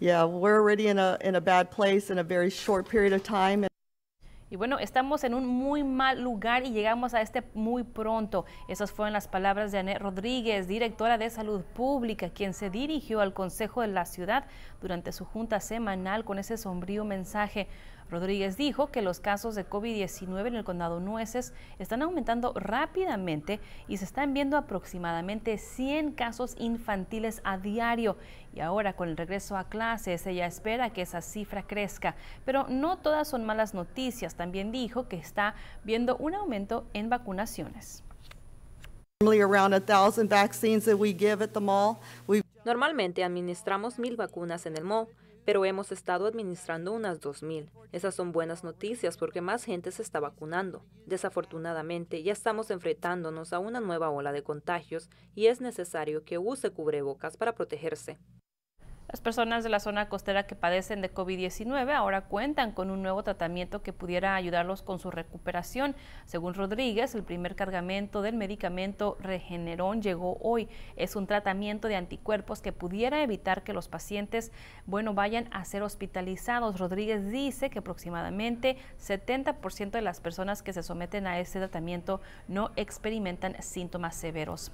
Y bueno, estamos en un muy mal lugar y llegamos a este muy pronto. Esas fueron las palabras de Anet Rodríguez, directora de Salud Pública, quien se dirigió al Consejo de la Ciudad durante su junta semanal con ese sombrío mensaje. Rodríguez dijo que los casos de COVID-19 en el condado Nueces están aumentando rápidamente y se están viendo aproximadamente 100 casos infantiles a diario. Y ahora con el regreso a clases, ella espera que esa cifra crezca. Pero no todas son malas noticias. También dijo que está viendo un aumento en vacunaciones. Normalmente administramos mil vacunas en el mall pero hemos estado administrando unas 2.000. Esas son buenas noticias porque más gente se está vacunando. Desafortunadamente, ya estamos enfrentándonos a una nueva ola de contagios y es necesario que use cubrebocas para protegerse. Las personas de la zona costera que padecen de COVID-19 ahora cuentan con un nuevo tratamiento que pudiera ayudarlos con su recuperación. Según Rodríguez, el primer cargamento del medicamento Regeneron llegó hoy. Es un tratamiento de anticuerpos que pudiera evitar que los pacientes, bueno, vayan a ser hospitalizados. Rodríguez dice que aproximadamente 70% de las personas que se someten a este tratamiento no experimentan síntomas severos.